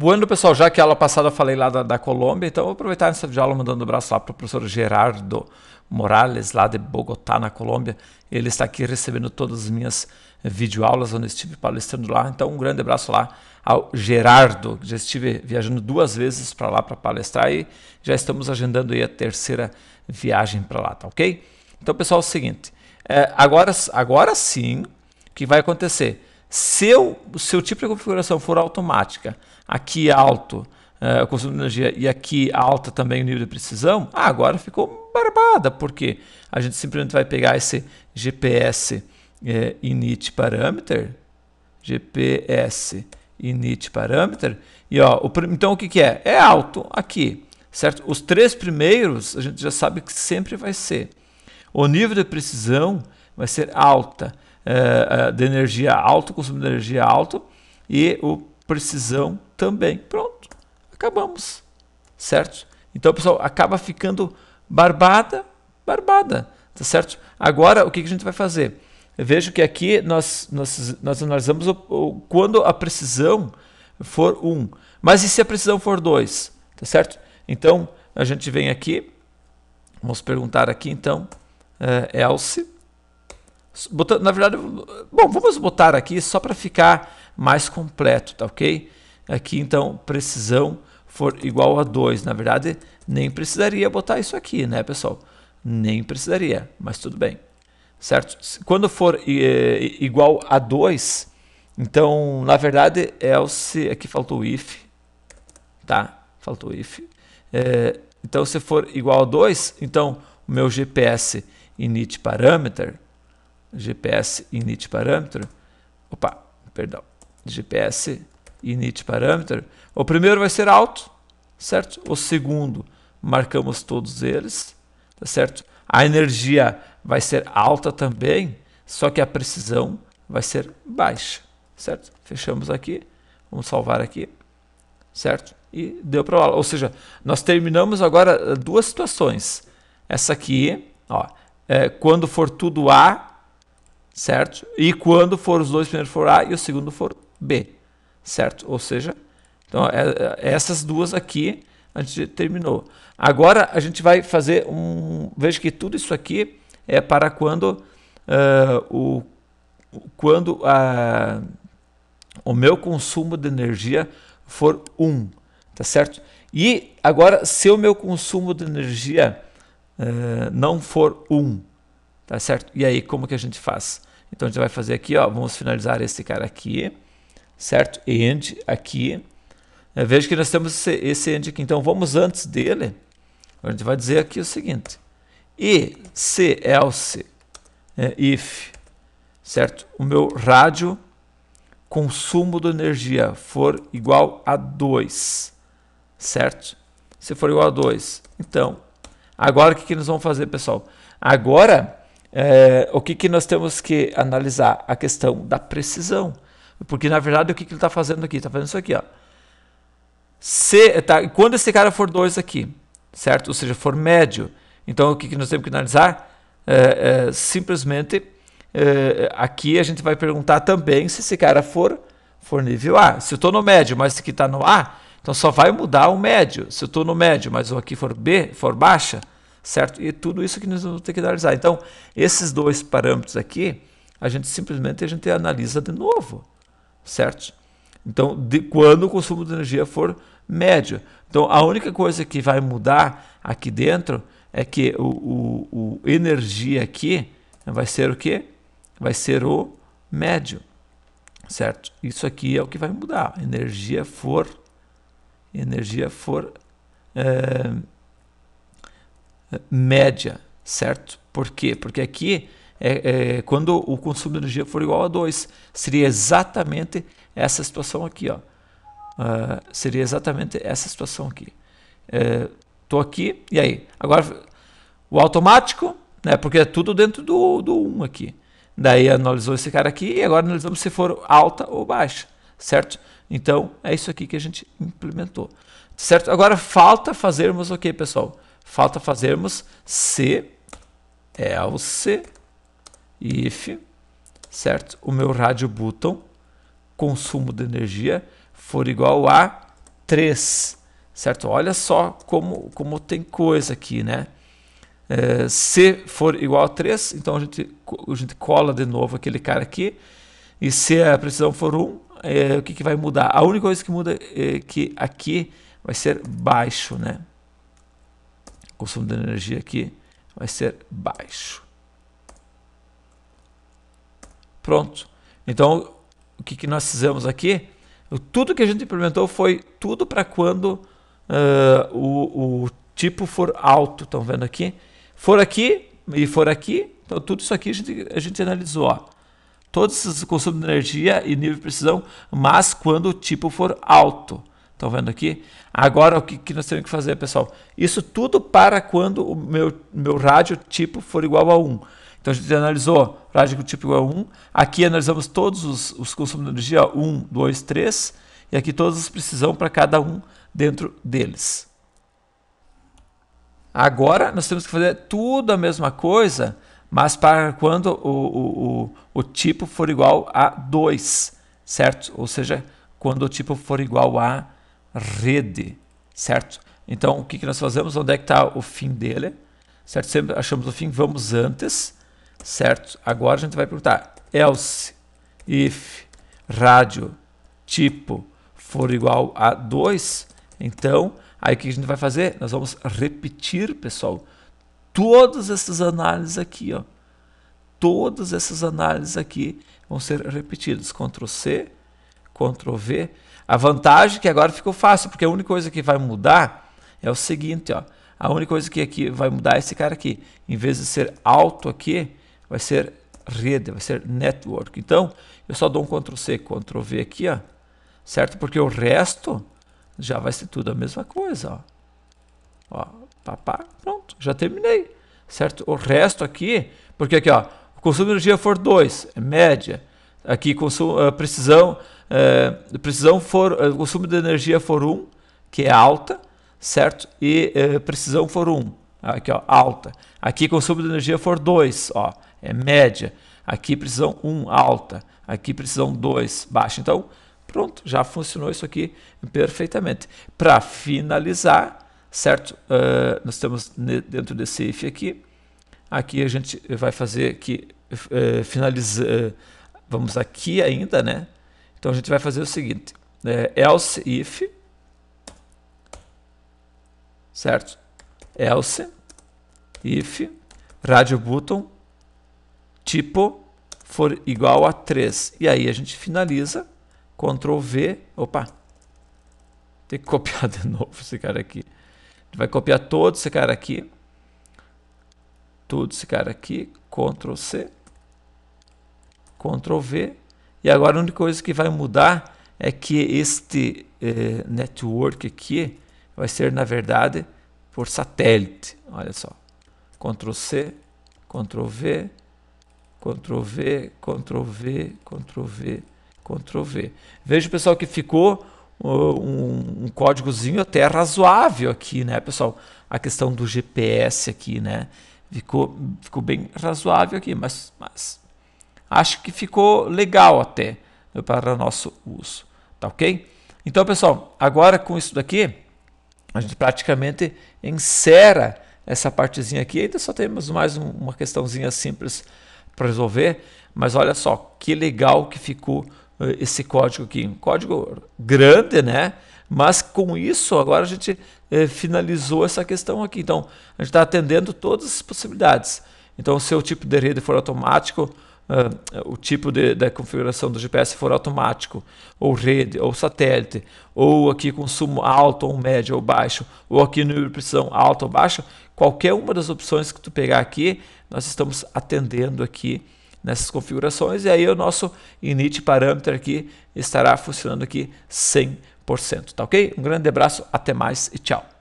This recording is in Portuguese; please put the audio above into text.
Bueno, pessoal, já que a aula passada eu falei lá da, da Colômbia, então vou aproveitar essa aula mandando um abraço lá para o professor Gerardo Morales, lá de Bogotá, na Colômbia. Ele está aqui recebendo todas as minhas videoaulas onde estive palestrando lá. Então, um grande abraço lá ao Gerardo. Já estive viajando duas vezes para lá para palestrar e já estamos agendando aí a terceira viagem para lá, tá ok? Então, pessoal, é o seguinte. É, agora, agora sim, o que vai acontecer? Se o seu tipo de configuração for automática, aqui é alto uh, eh, o consumo de energia e aqui alta também o nível de precisão, ah, agora ficou barbada, porque a gente simplesmente vai pegar esse GPS é, eh, init parameter, GPS init parameter, e ó, o, então o que, que é? É alto aqui, certo? Os três primeiros a gente já sabe que sempre vai ser. O nível de precisão vai ser alta. Eh, eh, de energia alto, consumo de energia alto e o precisão também. Pronto, acabamos, certo? Então, pessoal, acaba ficando barbada, barbada, tá certo? Agora, o que, a gente vai fazer? Vejo que aqui nós, nós, nós analisamos o, o, quando a precisão for 1. Um. Mas e se a precisão for 2? Tá certo? Então, a gente vem aqui, vamos perguntar aqui então, eh, else Botando, na verdade, bom, vamos botar aqui só para ficar mais completo, tá ok? Aqui então, precisão for igual a 2. Na verdade, nem precisaria botar isso aqui, né, pessoal? Nem precisaria, mas tudo bem. Certo? Quando for é, igual a 2, então, na verdade, else, é aqui faltou o if, tá? Faltou o if. É, então, se for igual a 2, então, o meu GPS init parameter GPS init parâmetro. Opa, perdão. GPS init parâmetro. O primeiro vai ser alto, certo? O segundo, marcamos todos eles, tá certo? A energia vai ser alta também, só que a precisão vai ser baixa, certo? Fechamos aqui, vamos salvar aqui, certo? E deu para lá. Ou seja, nós terminamos agora eh, duas situações. Essa aqui, ó, é, quando for tudo A, certo? E quando for os dois, primeiro for A e o segundo for B, certo? Ou seja, então, é, é, essas duas aqui a gente terminou. Agora a gente vai fazer um. Veja que tudo isso aqui é para quando uh, o quando a, ah, o meu consumo de energia for 1, tá certo? E agora, se o meu consumo de energia uh, não for 1, tá certo? E aí, como que a gente faz? Então a gente vai fazer aqui, ó, vamos finalizar esse cara aqui, certo? End aqui. É, veja que nós temos esse end aqui. Então vamos antes dele, a gente vai dizer aqui o seguinte. E se else é, if, certo? O meu rádio consumo de energia for igual a 2, certo? Se for igual a 2, então, agora o que, que nós vamos fazer, pessoal? Agora é, o que, que nós temos que analisar? A questão da precisão. Porque, na verdade, o que, que ele está fazendo aqui? Está fazendo isso aqui. Ó. Se, tá, quando esse cara for 2 aqui, certo? Ou seja, for médio. Então, o que, que nós temos que analisar? É, é, simplesmente, é, aqui a gente vai perguntar também se esse cara for, for nível A. Se eu estou no médio, mas esse aqui está no A, então só vai mudar o médio. Se eu estou no médio, mas o aqui for B, for baixa, certo? E tudo isso que nós vamos ter que analisar. Então, esses dois parâmetros aqui, a gente simplesmente a gente analisa de novo, certo? Então, de quando o consumo de energia for médio. Então, a única coisa que vai mudar aqui dentro é que o, o, o energia aqui vai ser o que? Vai ser o médio, certo? Isso aqui é o que vai mudar. Energia for, energia for é, média, certo? Por quê? Porque aqui, é, é, quando o consumo de energia for igual a 2, seria exatamente essa situação aqui, ó. Uh, seria exatamente essa situação aqui. Estou é, uh, aqui, e aí? Agora, o automático, né, porque é tudo dentro do, do 1 um aqui. Daí analisou esse cara aqui e agora analisamos se for alta ou baixa, certo? Então, é isso aqui que a gente implementou, certo? Agora, falta fazermos o okay, que, pessoal? Falta fazermos se else é if, certo? O meu rádio button consumo de energia for igual a 3, certo? Olha só como, como tem coisa aqui, né? É, se for igual a 3, então a gente, a gente cola de novo aquele cara aqui. E se a precisão for 1, é, o que, que vai mudar? A única coisa que muda é que aqui vai ser baixo, né? consumo de energia aqui vai ser baixo. Pronto. Então, o que, que nós fizemos aqui? Tudo que a gente implementou foi tudo para quando uh, o, o tipo for alto, estão vendo aqui? For aqui e for aqui, então tudo isso aqui a gente, a gente analisou. Ó. Todos esses consumos de energia e nível de precisão, mas quando o tipo for alto. Estão vendo aqui? Agora o que, que nós temos que fazer, pessoal? Isso tudo para quando o meu, meu rádio tipo for igual a 1. Então a gente analisou rádio tipo igual a 1. Aqui analisamos todos os, os consumos de energia, 1, 2, 3. E aqui todos os precisão para cada um dentro deles. Agora nós temos que fazer tudo a mesma coisa, mas para quando o, o, o, o tipo for igual a 2, certo? Ou seja, quando o tipo for igual a rede, certo? Então, o que, que nós fazemos? Onde é que está o fim dele? Certo? Sempre achamos o fim, vamos antes, certo? Agora a gente vai perguntar else, if, rádio, tipo for igual a 2, então, aí o que a gente vai fazer? Nós vamos repetir, pessoal, todas essas análises aqui, ó. Todas essas análises aqui vão ser repetidas. Ctrl C, Ctrl V. A vantagem é que agora ficou fácil, porque a única coisa que vai mudar é o seguinte, ó. A única coisa que aqui vai mudar é esse cara aqui. Em vez de ser alto aqui, vai ser rede, vai ser network. Então, eu só dou um Ctrl C, Ctrl V aqui, ó. Certo? Porque o resto já vai ser tudo a mesma coisa, ó. Ó, papá, pronto, já terminei. Certo? O resto aqui, porque aqui, ó, o consumo de energia for 2, é média. Aqui, consumo, eh, precisão uh, precisão for, uh, é, consumo de energia for 1, que é alta, certo? E uh, precisão for 1, aqui ó, alta. Aqui consumo de energia for 2, ó, é média. Aqui precisão 1, alta. Aqui precisão 2, baixa. Então, pronto, já funcionou isso aqui perfeitamente. Para finalizar, certo? Uh, nós temos dentro desse if aqui, aqui a gente vai fazer que uh, finaliza, uh, vamos aqui ainda, né? Então a gente vai fazer o seguinte: é, else if, certo? Else if radio button tipo for igual a 3. E aí a gente finaliza, Ctrl V, opa, tem que copiar de novo esse cara aqui. vai copiar todo esse cara aqui, todo esse cara aqui, Ctrl C, Ctrl V, e agora a única coisa que vai mudar é que este eh, network aqui vai ser, na verdade, por satélite. Olha só. Ctrl C, Ctrl V, Ctrl V, Ctrl V, Ctrl V, Ctrl V. Veja, pessoal, que ficou um, um códigozinho até razoável aqui, né, pessoal? A questão do GPS aqui, né? Ficou, ficou bem razoável aqui, mas, mas acho que ficou legal até né, para nosso uso, tá ok? Então, pessoal, agora com isso daqui, a gente praticamente encerra essa partezinha aqui. Ainda só temos mais um, uma questãozinha simples para resolver, mas olha só que legal que ficou eh, esse código aqui. Um código grande, né? Mas com isso, agora a gente eh, finalizou essa questão aqui. Então, a gente está atendendo todas as possibilidades. Então, se o tipo de rede for automático, uh, o tipo de, da configuração do GPS for automático, ou rede, ou satélite, ou aqui consumo alto ou médio ou baixo, ou aqui nível de precisão alto ou baixo, qualquer uma das opções que tu pegar aqui, nós estamos atendendo aqui nessas configurações e aí o nosso init parâmetro aqui estará funcionando aqui 100%, tá ok? Um grande abraço, até mais e tchau.